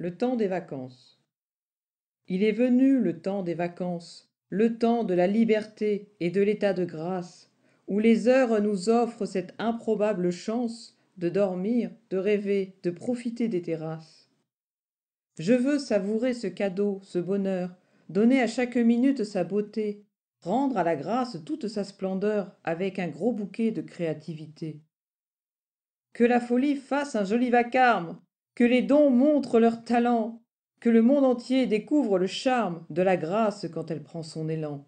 le temps des vacances. Il est venu le temps des vacances, le temps de la liberté et de l'état de grâce, où les heures nous offrent cette improbable chance de dormir, de rêver, de profiter des terrasses. Je veux savourer ce cadeau, ce bonheur, donner à chaque minute sa beauté, rendre à la grâce toute sa splendeur avec un gros bouquet de créativité. Que la folie fasse un joli vacarme, que les dons montrent leur talent, que le monde entier découvre le charme de la grâce quand elle prend son élan.